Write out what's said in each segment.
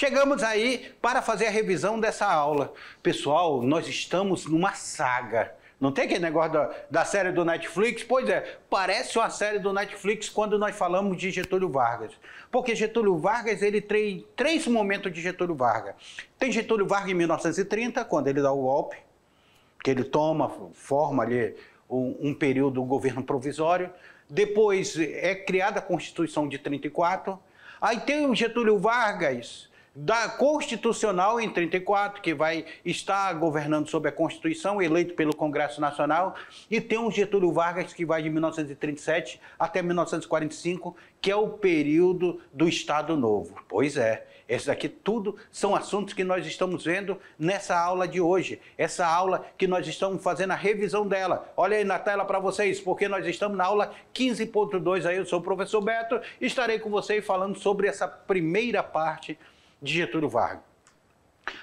Chegamos aí para fazer a revisão dessa aula. Pessoal, nós estamos numa saga. Não tem aquele negócio da, da, série do Netflix? Pois é, parece uma série do Netflix quando nós falamos de Getúlio Vargas. Porque Getúlio Vargas, ele tem três momentos de Getúlio Vargas. Tem Getúlio Vargas em 1930, quando ele dá o golpe, que ele toma, forma ali um, um período, do um governo provisório. Depois é criada a Constituição de 34. Aí tem o Getúlio Vargas da constitucional em 34, que vai estar governando sob a Constituição, eleito pelo Congresso Nacional, e tem um Getúlio Vargas que vai de 1937 até 1945, que é o período do Estado Novo. Pois é, esses aqui tudo são assuntos que nós estamos vendo nessa aula de hoje, essa aula que nós estamos fazendo a revisão dela. Olha aí na tela para vocês, porque nós estamos na aula 15.2 aí, eu sou o professor Beto, estarei com vocês falando sobre essa primeira parte de Getúlio Vargas.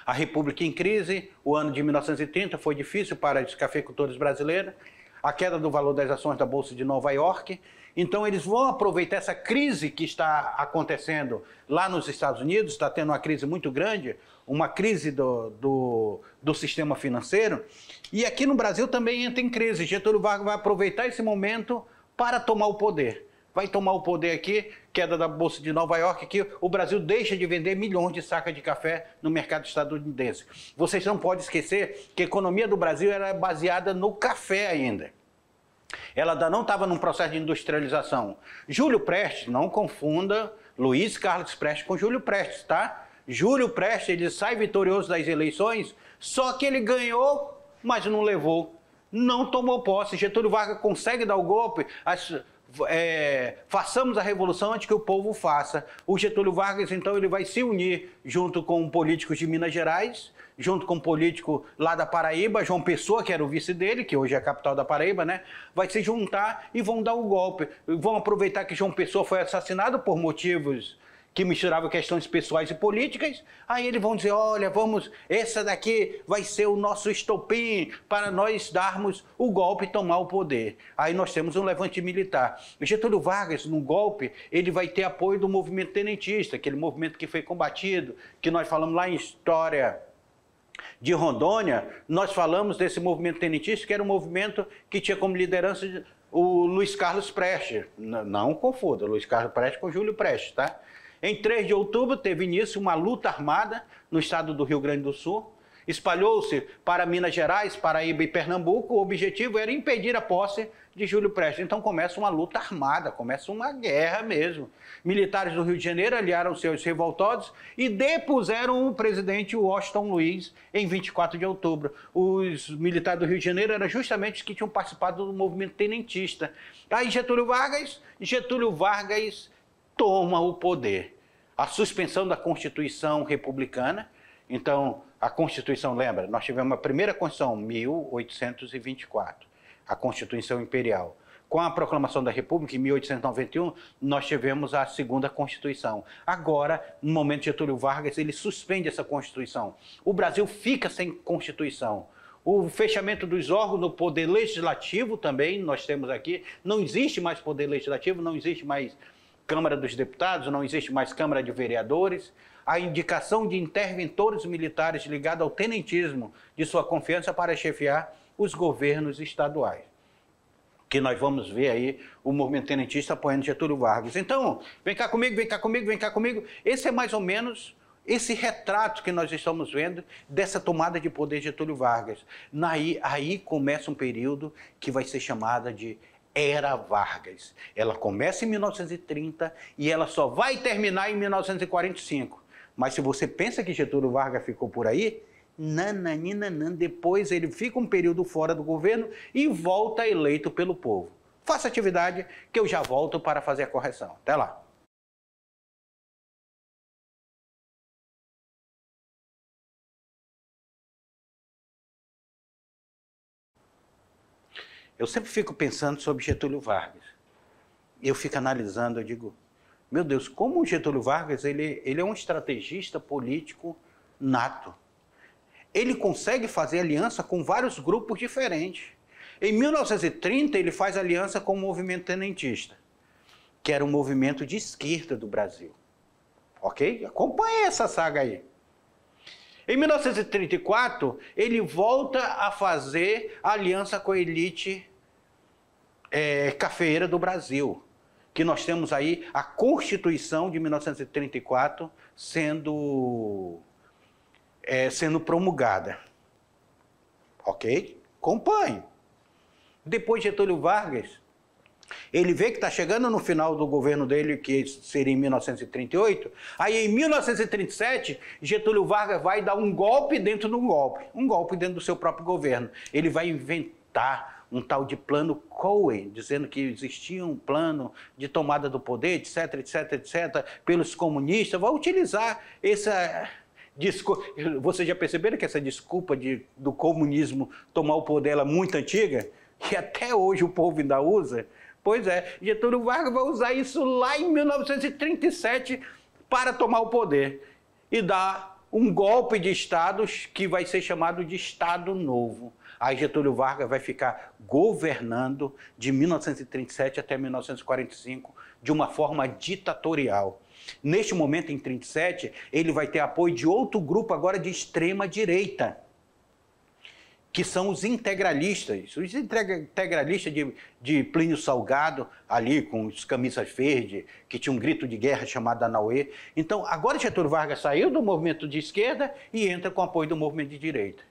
A República em crise, o ano de 1930 foi difícil para os cafeicultores brasileiros, a queda do valor das ações da Bolsa de Nova York. Então, eles vão aproveitar essa crise que está acontecendo lá nos Estados Unidos, está tendo uma crise muito grande, uma crise do, do, do sistema financeiro. E aqui no Brasil também entra em crise. Getúlio Vargas vai aproveitar esse momento para tomar o poder vai tomar o poder aqui, queda da Bolsa de Nova York, que o Brasil deixa de vender milhões de sacas de café no mercado estadunidense. Vocês não podem esquecer que a economia do Brasil era é baseada no café ainda. Ela ainda não estava num processo de industrialização. Júlio Prestes, não confunda Luiz Carlos Prestes com Júlio Prestes, tá? Júlio Prestes, ele sai vitorioso das eleições, só que ele ganhou, mas não levou. Não tomou posse. Getúlio Vargas consegue dar o golpe, as, é, façamos a revolução antes que o povo faça. O Getúlio Vargas, então, ele vai se unir junto com políticos de Minas Gerais, junto com um político lá da Paraíba, João Pessoa, que era o vice dele, que hoje é a capital da Paraíba, né? Vai se juntar e vão dar o golpe. Vão aproveitar que João Pessoa foi assassinado por motivos que misturava questões pessoais e políticas. Aí eles vão dizer: olha, vamos, essa daqui vai ser o nosso estopim para nós darmos o golpe e tomar o poder. Aí nós temos um levante militar. Getúlio Vargas, num golpe, ele vai ter apoio do movimento tenentista, aquele movimento que foi combatido, que nós falamos lá em história de Rondônia, nós falamos desse movimento tenentista, que era um movimento que tinha como liderança o Luiz Carlos Prestes. Não, não confunda Luiz Carlos Prestes com Júlio Prestes, tá? Em 3 de outubro teve início uma luta armada no estado do Rio Grande do Sul. Espalhou-se para Minas Gerais, Paraíba e Pernambuco. O objetivo era impedir a posse de Júlio Prestes. Então começa uma luta armada, começa uma guerra mesmo. Militares do Rio de Janeiro aliaram-se aos revoltosos e depuseram o presidente Washington Luiz em 24 de outubro. Os militares do Rio de Janeiro eram justamente os que tinham participado do movimento tenentista. Aí Getúlio Vargas, Getúlio Vargas toma o poder. A suspensão da Constituição republicana. Então, a Constituição, lembra, nós tivemos a primeira Constituição, 1824, a Constituição Imperial. Com a proclamação da República, em 1891, nós tivemos a segunda Constituição. Agora, no momento de Getúlio Vargas, ele suspende essa Constituição. O Brasil fica sem Constituição o fechamento dos órgãos no poder legislativo também, nós temos aqui, não existe mais poder legislativo, não existe mais Câmara dos Deputados, não existe mais Câmara de Vereadores, a indicação de interventores militares ligados ao tenentismo de sua confiança para chefiar os governos estaduais. Que nós vamos ver aí o movimento tenentista apoiando Getúlio Vargas. Então, vem cá comigo, vem cá comigo, vem cá comigo. Esse é mais ou menos esse retrato que nós estamos vendo dessa tomada de poder de Getúlio Vargas. Aí, aí começa um período que vai ser chamada de era Vargas. Ela começa em 1930 e ela só vai terminar em 1945. Mas se você pensa que Getúlio Vargas ficou por aí, nananinanan, depois ele fica um período fora do governo e volta eleito pelo povo. Faça atividade que eu já volto para fazer a correção. Até lá. Eu sempre fico pensando sobre Getúlio Vargas. Eu fico analisando, eu digo, meu Deus, como o Getúlio Vargas ele, ele é um estrategista político nato. Ele consegue fazer aliança com vários grupos diferentes. Em 1930, ele faz aliança com o movimento tenentista, que era um movimento de esquerda do Brasil. Ok? Acompanhe essa saga aí. Em 1934, ele volta a fazer aliança com a elite é, cafeeira do Brasil, que nós temos aí a Constituição de 1934 sendo, é, sendo promulgada. Ok? Acompanhe. Depois Getúlio Vargas, ele vê que está chegando no final do governo dele, que seria em 1938. Aí, em 1937, Getúlio Vargas vai dar um golpe dentro de um golpe, um golpe dentro do seu próprio governo. Ele vai inventar um tal de plano Cohen, dizendo que existia um plano de tomada do poder, etc, etc, etc, pelos comunistas, vai utilizar essa desculpa. Vocês já perceberam que essa desculpa de, do comunismo tomar o poder ela é muito antiga? Que até hoje o povo ainda usa? Pois é, Getúlio Vargas vai usar isso lá em 1937 para tomar o poder e dar um golpe de Estado que vai ser chamado de Estado Novo. Aí Getúlio Vargas vai ficar governando de 1937 até 1945 de uma forma ditatorial. Neste momento, em 37, ele vai ter apoio de outro grupo agora de extrema direita, que são os integralistas. Os integralistas de, de Plínio Salgado, ali com as camisas verdes, que tinha um grito de guerra chamado Anauê. Então, agora Getúlio Vargas saiu do movimento de esquerda e entra com apoio do movimento de direita.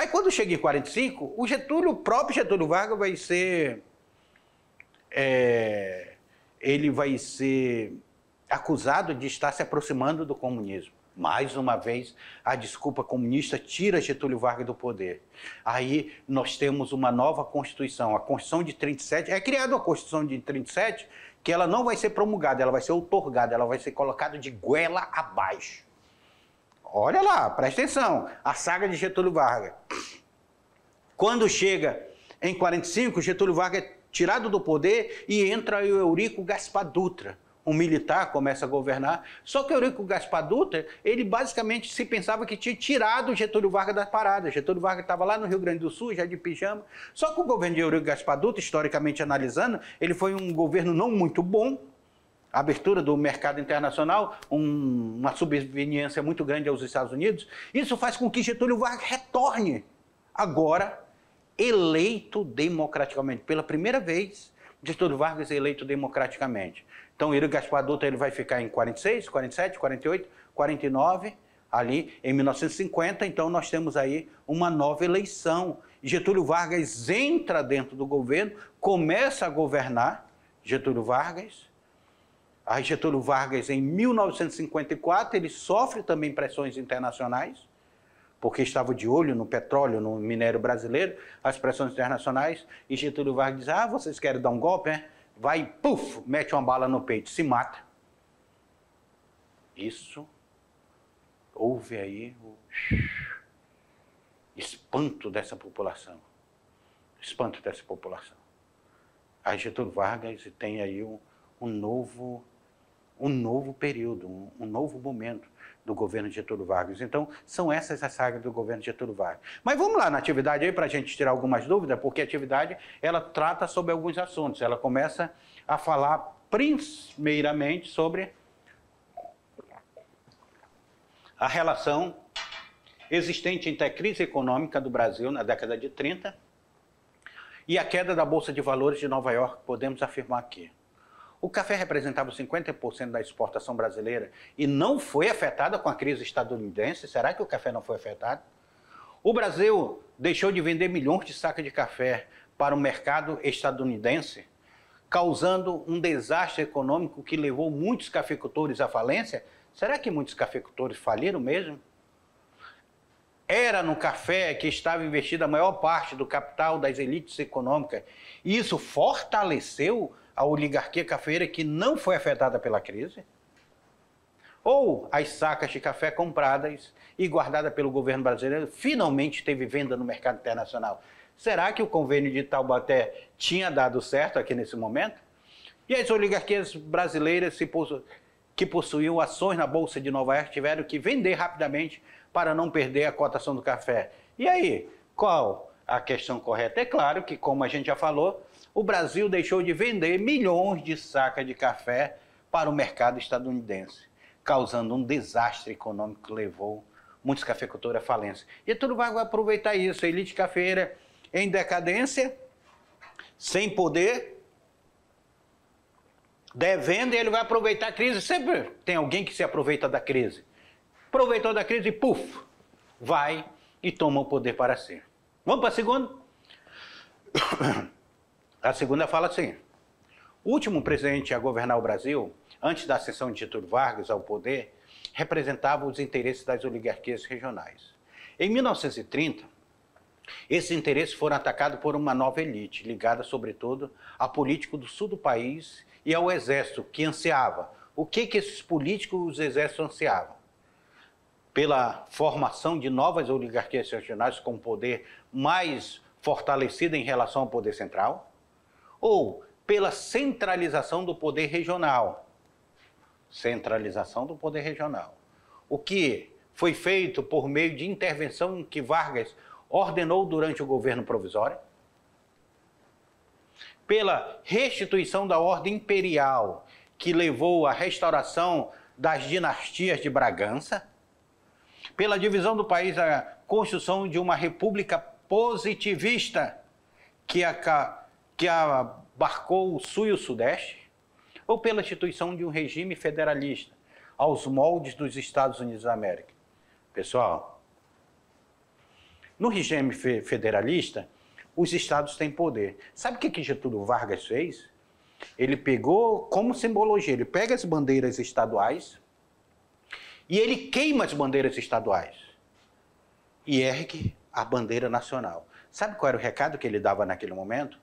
Aí quando chega em 45, o Getúlio, o próprio Getúlio Vargas vai ser. É, ele vai ser acusado de estar se aproximando do comunismo. Mais uma vez, a desculpa comunista tira Getúlio Vargas do poder. Aí nós temos uma nova Constituição. A Constituição de 37, é criada uma Constituição de 37 que ela não vai ser promulgada, ela vai ser otorgada, ela vai ser colocada de goela abaixo. Olha lá, presta atenção. A saga de Getúlio Vargas. Quando chega em 45, Getúlio Vargas é tirado do poder e entra o Eurico Gaspar Dutra. Um militar começa a governar. Só que Eurico Gaspar Dutra, ele basicamente se pensava que tinha tirado Getúlio Vargas da parada. Getúlio Vargas estava lá no Rio Grande do Sul, já de pijama. Só que o governo de Eurico Gaspar Dutra, historicamente analisando, ele foi um governo não muito bom, a abertura do mercado internacional, um, uma subveniência muito grande aos Estados Unidos. Isso faz com que Getúlio Vargas retorne, agora eleito democraticamente. Pela primeira vez, Getúlio Vargas é eleito democraticamente. Então, Iro Gaspar Dutra ele vai ficar em 46, 47, 48, 49, ali em 1950. Então, nós temos aí uma nova eleição. Getúlio Vargas entra dentro do governo, começa a governar Getúlio Vargas a Getúlio Vargas em 1954, ele sofre também pressões internacionais, porque estava de olho no petróleo, no minério brasileiro, as pressões internacionais, e Getúlio Vargas diz, ah, vocês querem dar um golpe, né? Vai, puf, mete uma bala no peito, se mata. Isso, houve aí o espanto dessa população, espanto dessa população. A Getúlio Vargas tem aí um, um novo um novo período, um, um novo momento do governo de Getúlio Vargas. Então, são essas as sagas do governo de Getúlio Vargas. Mas vamos lá na atividade aí para a gente tirar algumas dúvidas, porque a atividade ela trata sobre alguns assuntos. Ela começa a falar primeiramente sobre a relação existente entre a crise econômica do Brasil na década de 30 e a queda da Bolsa de Valores de Nova York, podemos afirmar aqui. O café representava 50% da exportação brasileira e não foi afetada com a crise estadunidense. Será que o café não foi afetado? O Brasil deixou de vender milhões de sacas de café para o mercado estadunidense, causando um desastre econômico que levou muitos cafeicultores à falência. Será que muitos cafeicultores faliram mesmo? Era no café que estava investida a maior parte do capital das elites econômicas. E isso fortaleceu a oligarquia cafeira que não foi afetada pela crise, ou as sacas de café compradas e guardadas pelo governo brasileiro, finalmente teve venda no mercado internacional. Será que o convênio de Taubaté tinha dado certo aqui nesse momento? E as oligarquias brasileiras possu... que possuíam ações na Bolsa de Nova York tiveram que vender rapidamente para não perder a cotação do café. E aí, qual a questão correta? É claro que, como a gente já falou, o Brasil deixou de vender milhões de sacas de café para o mercado estadunidense, causando um desastre econômico que levou muitos cafeicultores à falência. E tudo vai aproveitar isso, a elite cafeira em decadência, sem poder, devendo, e ele vai aproveitar a crise. Sempre tem alguém que se aproveita da crise. Aproveitou da crise e puf, vai e toma o poder para si. Vamos para a segunda? A segunda fala assim: o último presidente a governar o Brasil, antes da ascensão de Getúlio Vargas ao poder, representava os interesses das oligarquias regionais. Em 1930, esses interesses foram atacados por uma nova elite, ligada sobretudo a políticos do sul do país e ao exército, que ansiava. O que, que esses políticos e os exércitos ansiavam? Pela formação de novas oligarquias regionais com poder mais fortalecido em relação ao poder central, ou pela centralização do poder regional. Centralização do poder regional. O que foi feito por meio de intervenção que Vargas ordenou durante o governo provisório, pela restituição da ordem imperial, que levou à restauração das dinastias de Bragança, pela divisão do país, a construção de uma república positivista, que, a, que abarcou o Sul e o Sudeste, ou pela instituição de um regime federalista, aos moldes dos Estados Unidos da América. Pessoal, no regime federalista, os estados têm poder. Sabe o que, que Getúlio Vargas fez? Ele pegou como simbologia, ele pega as bandeiras estaduais e ele queima as bandeiras estaduais e ergue a bandeira nacional. Sabe qual era o recado que ele dava naquele momento?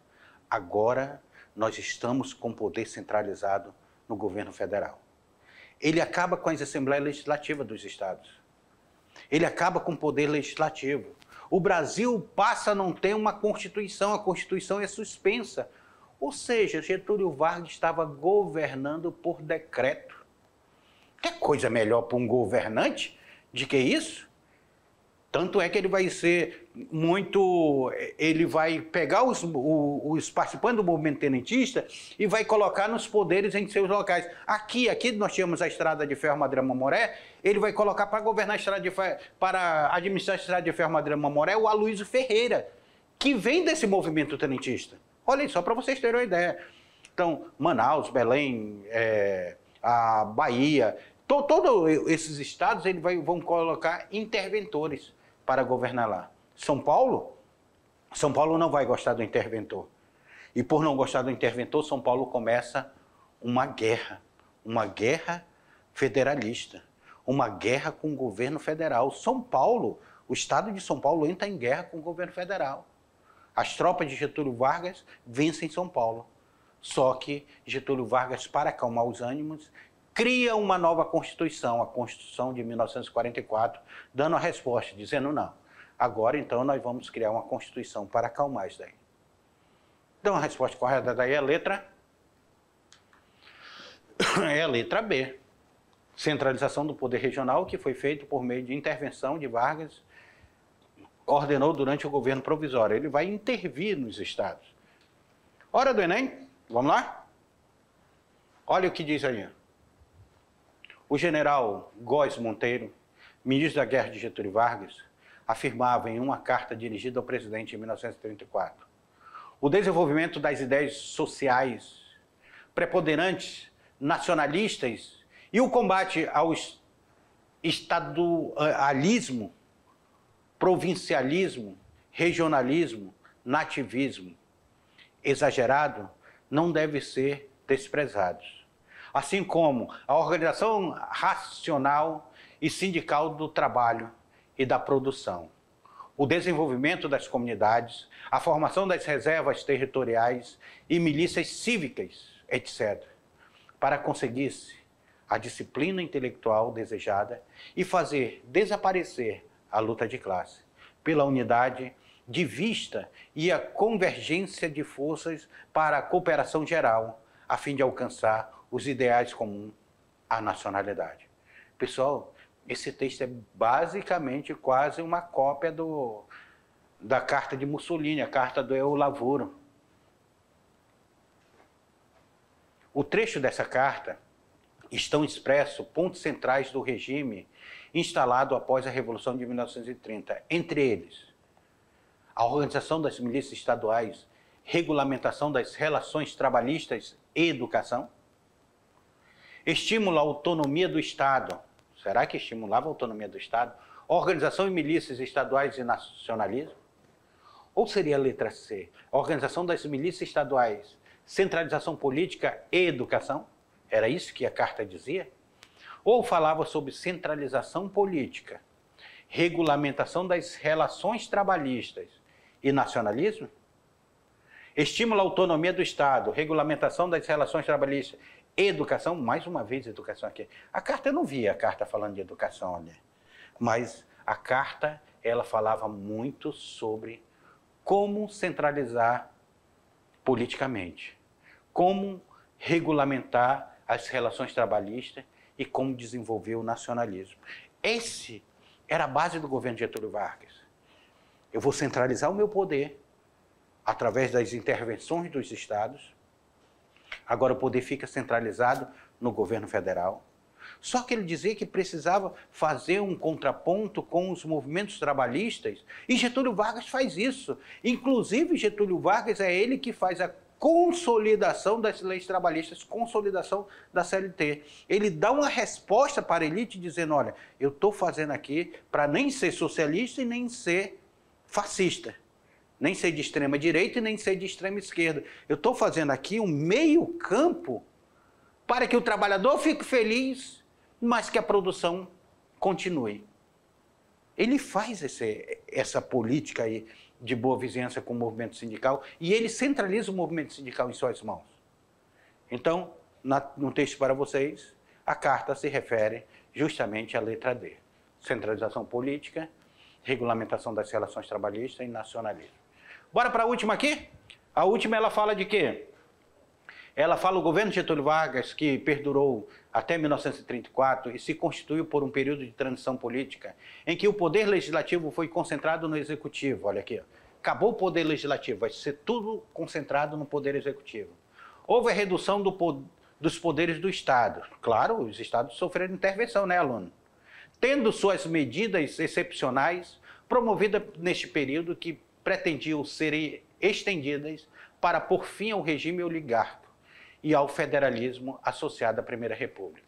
agora nós estamos com poder centralizado no governo federal. Ele acaba com as assembleias legislativas dos estados. Ele acaba com o poder legislativo. O Brasil passa a não ter uma Constituição, a Constituição é suspensa. Ou seja, Getúlio Vargas estava governando por decreto. Que coisa melhor para um governante de que isso? Tanto é que ele vai ser muito. Ele vai pegar os, os participantes do movimento tenentista e vai colocar nos poderes em seus locais. Aqui, aqui nós tínhamos a estrada de ferro Madrama Moré, ele vai colocar para governar a estrada de ferro, para administrar a estrada de ferro Madrama Moré o Aloysio Ferreira, que vem desse movimento tenentista. Olhem só para vocês terem uma ideia. Então, Manaus, Belém, é, a Bahia, to, todos esses estados ele vai, vão colocar interventores para governar lá. São Paulo, São Paulo não vai gostar do interventor. E por não gostar do interventor, São Paulo começa uma guerra, uma guerra federalista, uma guerra com o governo federal. São Paulo, o estado de São Paulo entra em guerra com o governo federal. As tropas de Getúlio Vargas vencem São Paulo. Só que Getúlio Vargas, para acalmar os ânimos, cria uma nova Constituição, a Constituição de 1944, dando a resposta, dizendo não Agora, então, nós vamos criar uma Constituição para acalmar isso daí. Então, a resposta correta daí é a letra... É a letra B. Centralização do poder regional, que foi feito por meio de intervenção de Vargas, ordenou durante o governo provisório. Ele vai intervir nos estados. Hora do Enem? Vamos lá? Olha o que diz aí. O general Góes Monteiro, ministro da Guerra de Getúlio Vargas, afirmava em uma carta dirigida ao presidente em 1934. O desenvolvimento das ideias sociais preponderantes, nacionalistas e o combate ao estadualismo, provincialismo, regionalismo, nativismo exagerado não deve ser desprezados. Assim como a organização racional e sindical do trabalho e da produção, o desenvolvimento das comunidades, a formação das reservas territoriais e milícias cívicas, etc., para conseguir-se a disciplina intelectual desejada e fazer desaparecer a luta de classe pela unidade de vista e a convergência de forças para a cooperação geral, a fim de alcançar os ideais comuns à nacionalidade. Pessoal, esse texto é basicamente quase uma cópia do, da carta de Mussolini, a carta do Eu Lavoro. O trecho dessa carta estão expressos pontos centrais do regime instalado após a Revolução de 1930, entre eles a organização das milícias estaduais, regulamentação das relações trabalhistas e educação, estímulo à autonomia do Estado, Será que estimulava a autonomia do Estado? Organização e milícias estaduais e nacionalismo? Ou seria a letra C, a organização das milícias estaduais, centralização política e educação? Era isso que a carta dizia? Ou falava sobre centralização política, regulamentação das relações trabalhistas e nacionalismo? estímulo à autonomia do Estado, regulamentação das relações trabalhistas, educação, mais uma vez educação aqui. A carta eu não via a carta falando de educação ali, mas a carta ela falava muito sobre como centralizar politicamente, como regulamentar as relações trabalhistas e como desenvolver o nacionalismo. Esse era a base do governo de Getúlio Vargas. Eu vou centralizar o meu poder através das intervenções dos estados. Agora o poder fica centralizado no governo federal. Só que ele dizia que precisava fazer um contraponto com os movimentos trabalhistas. E Getúlio Vargas faz isso. Inclusive, Getúlio Vargas é ele que faz a consolidação das leis trabalhistas, consolidação da CLT. Ele dá uma resposta para a elite dizendo: olha, eu estou fazendo aqui para nem ser socialista e nem ser fascista nem ser de extrema direita e nem ser de extrema esquerda. Eu estou fazendo aqui um meio campo para que o trabalhador fique feliz, mas que a produção continue. Ele faz esse, essa política aí de boa vizinhança com o movimento sindical e ele centraliza o movimento sindical em suas mãos. Então, na, no texto para vocês, a carta se refere justamente à letra D: centralização política, regulamentação das relações trabalhistas e nacionalismo. Bora para a última aqui? A última ela fala de quê? Ela fala o governo Getúlio Vargas, que perdurou até 1934 e se constituiu por um período de transição política, em que o poder legislativo foi concentrado no executivo. Olha aqui, acabou o poder legislativo, vai ser tudo concentrado no poder executivo. Houve a redução do dos poderes do Estado. Claro, os Estados sofreram intervenção, né, aluno? Tendo suas medidas excepcionais promovida neste período que pretendiam ser estendidas para por fim ao regime oligárquico e ao federalismo associado à Primeira República.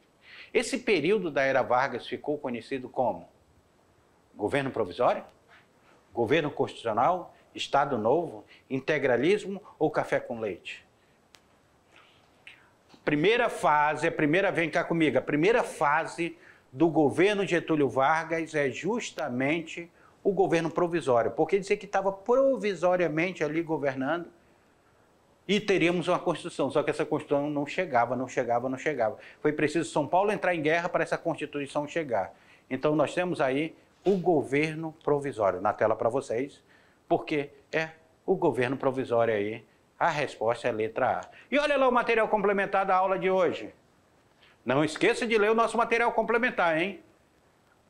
Esse período da era Vargas ficou conhecido como governo provisório, governo constitucional, Estado Novo, integralismo ou café com leite. Primeira fase, a primeira, vem cá comigo, a primeira fase do governo Getúlio Vargas é justamente o governo provisório, porque dizer que estava provisoriamente ali governando e teríamos uma Constituição, só que essa Constituição não chegava, não chegava, não chegava. Foi preciso São Paulo entrar em guerra para essa Constituição chegar. Então nós temos aí o governo provisório na tela para vocês, porque é o governo provisório aí. A resposta é letra A. E olha lá o material complementar da aula de hoje. Não esqueça de ler o nosso material complementar, hein?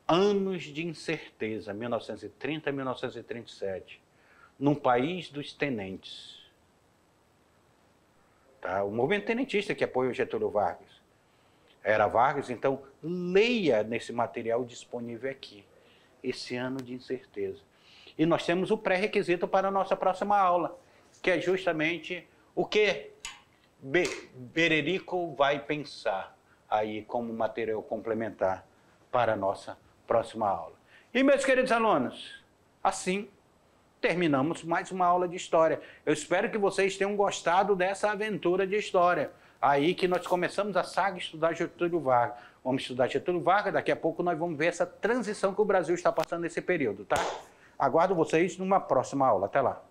anos de incerteza, 1930 a 1937, num país dos tenentes. Tá? O movimento tenentista que apoia o Getúlio Vargas era Vargas, então leia nesse material disponível aqui, esse ano de incerteza. E nós temos o pré-requisito para a nossa próxima aula, que é justamente o que Be Bererico vai pensar aí como material complementar para a nossa próxima aula. E, meus queridos alunos, assim terminamos mais uma aula de história. Eu espero que vocês tenham gostado dessa aventura de história. Aí que nós começamos a saga estudar Getúlio Vargas. Vamos estudar Getúlio Vargas, daqui a pouco nós vamos ver essa transição que o Brasil está passando nesse período, tá? Aguardo vocês numa próxima aula. Até lá.